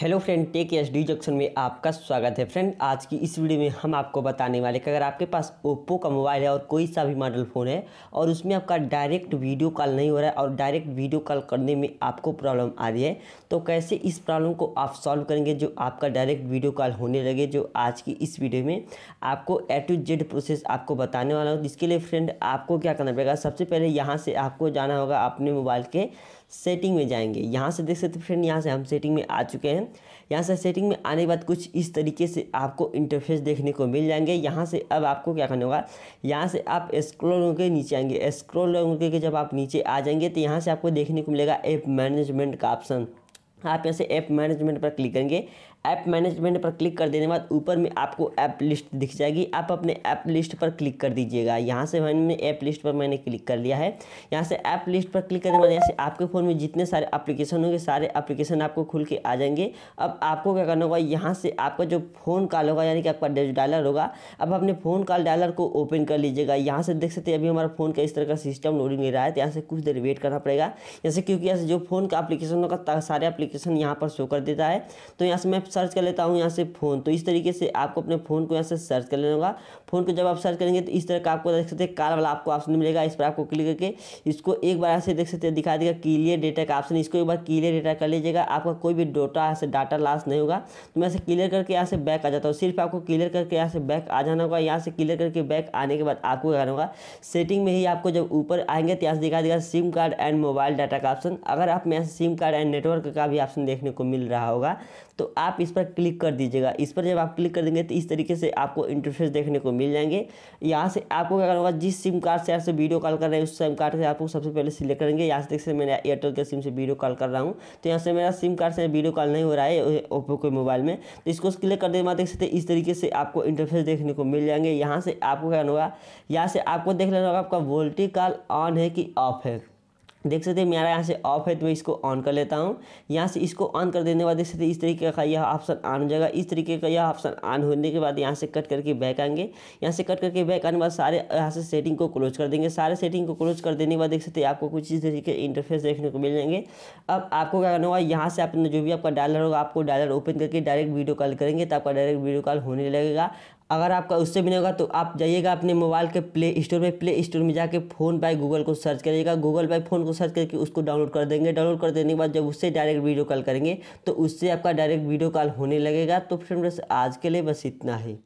hello friend tech S D junction में आपका स्वागत है फ्रेंड आज की इस वीडियो में हम आपको बताने वाले कि अगर आपके पास ओप्पो का मोबाइल है और कोई सा भी मॉडल फ़ोन है और उसमें आपका डायरेक्ट वीडियो कॉल नहीं हो रहा है और डायरेक्ट वीडियो कॉल करने में आपको प्रॉब्लम आ रही है तो कैसे इस प्रॉब्लम को आप सॉल्व करेंगे जो आपका डायरेक्ट वीडियो कॉल होने लगे जो आज की इस वीडियो में आपको ए टू जेड प्रोसेस आपको बताने वाला हूँ जिसके लिए फ्रेंड आपको क्या करना पड़ेगा सबसे पहले यहाँ से आपको जाना होगा अपने मोबाइल के सेटिंग में जाएंगे यहाँ से देख सकते फ्रेंड यहाँ से हम सेटिंग में आ चुके हैं यहाँ से सेटिंग में आने के बाद कुछ इस तरीके से आपको इंटरफेस देखने को मिल जाएंगे यहाँ से अब आपको क्या करना होगा यहाँ से आप स्क्रोल होकर नीचे आएंगे स्क्रोल होकर जब आप नीचे आ जाएंगे तो यहाँ से आपको देखने को मिलेगा ऐप मैनेजमेंट का ऑप्शन आप यहाँ से ऐप मैनेजमेंट पर क्लिक करेंगे ऐप मैनेजमेंट पर क्लिक कर देने के बाद ऊपर में आपको ऐप लिस्ट दिख जाएगी आप अपने ऐप लिस्ट पर क्लिक कर दीजिएगा यहाँ से मैंने ऐप लिस्ट पर मैंने क्लिक कर लिया है यहाँ से ऐप लिस्ट पर क्लिक करने के बाद यहाँ से आपके फ़ोन में जितने सारे एप्लीकेशन होंगे सारे एप्लीकेशन आपको खुल के आ जाएंगे अब आपको क्या करना होगा यहाँ से आपका जो फ़ोन कॉल होगा यानी कि आपका डायलर होगा अब अपने फ़ोन कॉल डायलर को ओपन कर लीजिएगा यहाँ से देख सकते हैं अभी हमारा फ़ोन का इस तरह का सिस्टम लोडिंग नहीं रहा है तो यहाँ से कुछ देर वेट करना पड़ेगा जैसे क्योंकि यहाँ से जो फ़ोन का एप्लीकेशन होगा सारे एप्लीकेशन यहाँ पर शो कर देता है तो यहाँ से मैं सर्च कर लेता हूँ यहाँ से फ़ोन तो इस तरीके से आपको अपने फ़ोन को यहाँ से सर्च कर लेना होगा फ़ोन को जब आप सर्च करेंगे तो इस तरह का आपको देख सकते हैं कार वाला आपको ऑप्शन मिलेगा इस पर आपको क्लिक करके इसको एक बार ऐसे देख सकते हैं दिखा देगा क्लियर डेटा का ऑप्शन इसको एक बार क्लियर डेटा कर लीजिएगा आपका कोई भी डोटा यहाँ डाटा लॉस नहीं होगा तो मैं ऐसे क्लियर करके यहाँ से बैक आ जाता हूँ सिर्फ आपको क्लियर करके यहाँ से बैक आ जाना होगा यहाँ से क्लियर करके बैक आने के बाद आपको क्या होगा सेटिंग में ही आपको जब ऊपर आएंगे तो यहाँ से दिखा देगा SIM card and mobile data का ऑप्शन अगर आप में सिम कार्ड एंड नेटवर्क का भी ऑप्शन देखने को मिल रहा होगा तो आप इस पर क्लिक कर दीजिएगा इस पर जब आप क्लिक कर देंगे तो इस तरीके से आपको इंटरफेस देखने को मिल जाएंगे यहाँ से आपको क्या करना होगा जिस सिम कार्ड से आपसे वीडियो कॉल कर रहे हैं उस सिम कार्ड से आपको सबसे पहले सिलेक्ट करेंगे यहाँ से देख सकते मैंने एयरटेल के सिम से वीडियो कॉल कर रहा हूँ तो यहाँ से मेरा सिम कार्ड से वीडियो कॉल नहीं हो रहा है ओप्पो के मोबाइल में तो इसको क्लिक कर के देख सकते इस तरीके से आपको इंटरफेस देखने को मिल जाएंगे यहाँ से आपको क्या होगा यहाँ से आपको देख लेना होगा आपका वोल्टी कॉल ऑन है कि ऑफ है देख सकते हैं मेरा यहाँ से ऑफ है तो मैं इसको ऑन कर लेता हूँ यहाँ से इसको ऑन कर देने के बाद देख सकते हैं इस तरीके का यह ऑप्शन ऑन हो जाएगा इस तरीके का यह ऑप्शन ऑन होने के बाद यहाँ से कट करके बैक आएंगे यहाँ से कट करके बैक आने के बाद सारे यहाँ से सेटिंग को क्लोज कर देंगे सारे सेटिंग को क्लोज कर देने के बाद देख सकते आपको कुछ इस तरीके इंटरफेस देखने को मिल जाएंगे अब आपको क्या करना होगा यहाँ से आपने जो भी आपका डायलर होगा आपको डायलर ओपन करके डायरेक्ट वीडियो कॉल करेंगे तो आपका डायरेक्ट वीडियो कॉल होने लगेगा अगर आपका उससे भी नहीं होगा तो आप जाइएगा अपने मोबाइल के प्ले स्टोर में प्ले स्टोर में जाके फ़ोन बाय गूगल को सर्च करिएगा गूगल बाय फ़ोन को सर्च करके उसको डाउनलोड कर देंगे डाउनलोड कर देने के बाद जब उससे डायरेक्ट वीडियो कॉल करेंगे तो उससे आपका डायरेक्ट वीडियो कॉल होने लगेगा तो फ्रेंड्स आज के लिए बस इतना ही